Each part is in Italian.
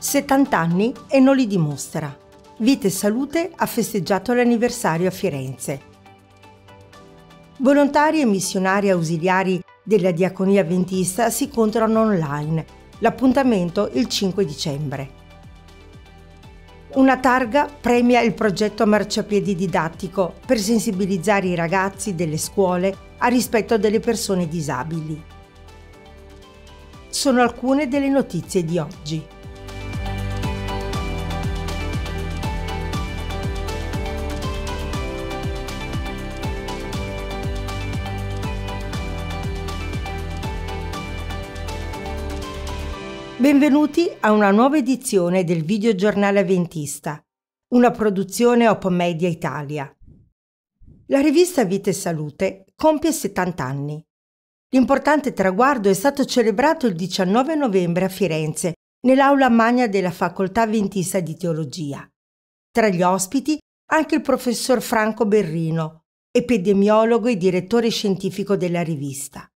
70 anni e non li dimostra. Vita e Salute ha festeggiato l'anniversario a Firenze. Volontari e missionari ausiliari della Diaconia Ventista si incontrano online. L'appuntamento il 5 dicembre. Una targa premia il progetto marciapiedi didattico per sensibilizzare i ragazzi delle scuole a rispetto delle persone disabili. Sono alcune delle notizie di oggi. Benvenuti a una nuova edizione del videogiornale Avventista, una produzione Op Media Italia. La rivista Vita e Salute compie 70 anni. L'importante traguardo è stato celebrato il 19 novembre a Firenze, nell'aula magna della Facoltà Avventista di Teologia. Tra gli ospiti anche il professor Franco Berrino, epidemiologo e direttore scientifico della rivista.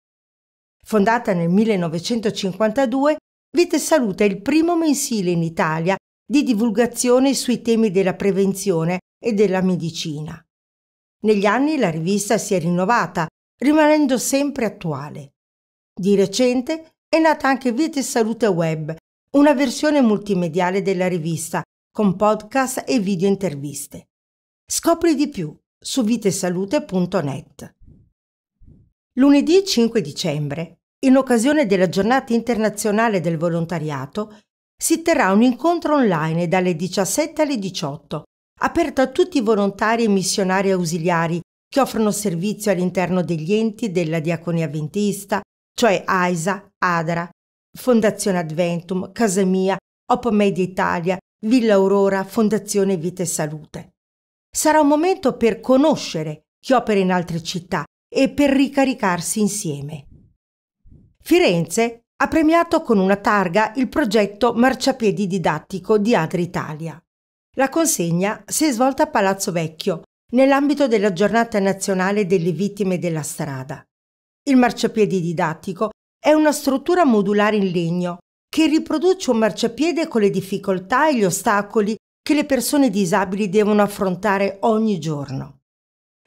Fondata nel 1952, Vita Salute è il primo mensile in Italia di divulgazione sui temi della prevenzione e della medicina. Negli anni la rivista si è rinnovata, rimanendo sempre attuale. Di recente è nata anche Vita Salute Web, una versione multimediale della rivista, con podcast e video interviste. Scopri di più su vitesalute.net. Lunedì 5 dicembre in occasione della giornata internazionale del volontariato, si terrà un incontro online dalle 17 alle 18, aperto a tutti i volontari e missionari ausiliari che offrono servizio all'interno degli enti della Diaconia Ventista, cioè AISA, ADRA, Fondazione Adventum, Casa Mia, Op Media Italia, Villa Aurora, Fondazione Vita e Salute. Sarà un momento per conoscere chi opera in altre città e per ricaricarsi insieme. Firenze ha premiato con una targa il progetto Marciapiedi didattico di Agri Italia. La consegna si è svolta a Palazzo Vecchio, nell'ambito della giornata nazionale delle vittime della strada. Il marciapiedi didattico è una struttura modulare in legno che riproduce un marciapiede con le difficoltà e gli ostacoli che le persone disabili devono affrontare ogni giorno.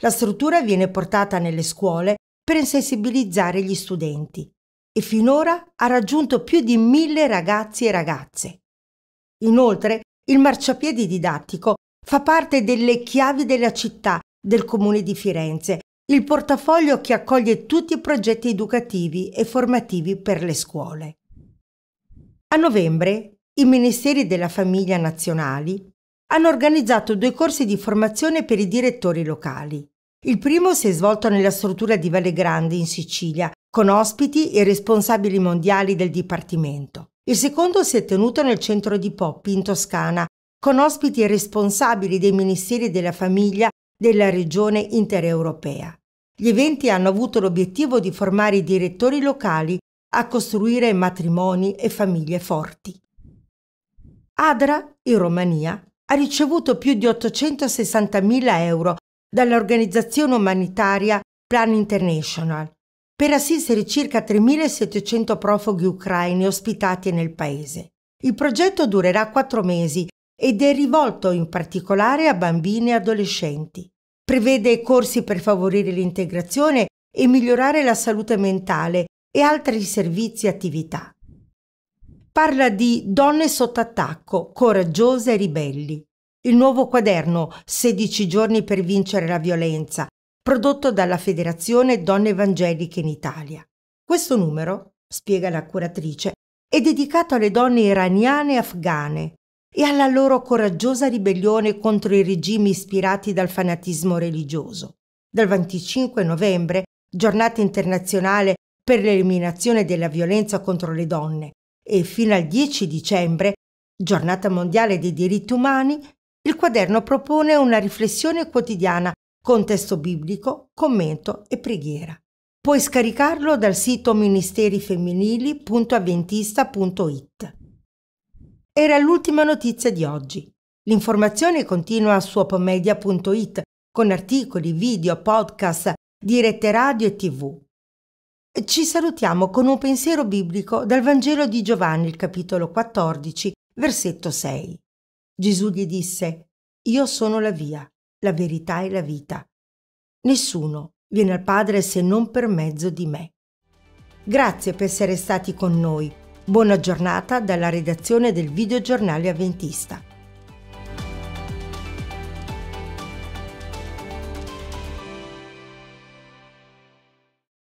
La struttura viene portata nelle scuole per sensibilizzare gli studenti e finora ha raggiunto più di mille ragazzi e ragazze. Inoltre, il marciapiede didattico fa parte delle chiavi della città del comune di Firenze, il portafoglio che accoglie tutti i progetti educativi e formativi per le scuole. A novembre i Ministeri della Famiglia nazionali hanno organizzato due corsi di formazione per i direttori locali. Il primo si è svolto nella struttura di Valle Grande in Sicilia con ospiti e responsabili mondiali del Dipartimento. Il secondo si è tenuto nel centro di Poppi, in Toscana, con ospiti e responsabili dei ministeri della famiglia della regione intereuropea. Gli eventi hanno avuto l'obiettivo di formare i direttori locali a costruire matrimoni e famiglie forti. Adra, in Romania, ha ricevuto più di 860.000 euro dall'organizzazione umanitaria Plan International per assistere circa 3.700 profughi ucraini ospitati nel paese. Il progetto durerà quattro mesi ed è rivolto in particolare a bambini e adolescenti. Prevede corsi per favorire l'integrazione e migliorare la salute mentale e altri servizi e attività. Parla di donne sotto attacco, coraggiose e ribelli. Il nuovo quaderno 16 giorni per vincere la violenza prodotto dalla Federazione Donne Evangeliche in Italia. Questo numero, spiega la curatrice, è dedicato alle donne iraniane e afghane e alla loro coraggiosa ribellione contro i regimi ispirati dal fanatismo religioso. Dal 25 novembre, giornata internazionale per l'eliminazione della violenza contro le donne, e fino al 10 dicembre, giornata mondiale dei diritti umani, il quaderno propone una riflessione quotidiana contesto biblico, commento e preghiera. Puoi scaricarlo dal sito ministerifemminili.avventista.it. Era l'ultima notizia di oggi. L'informazione continua su opomedia.it con articoli, video, podcast, dirette radio e tv. Ci salutiamo con un pensiero biblico dal Vangelo di Giovanni, capitolo 14, versetto 6. Gesù gli disse, Io sono la via, la verità e la vita. Nessuno viene al Padre se non per mezzo di me. Grazie per essere stati con noi. Buona giornata dalla redazione del videogiornale avventista.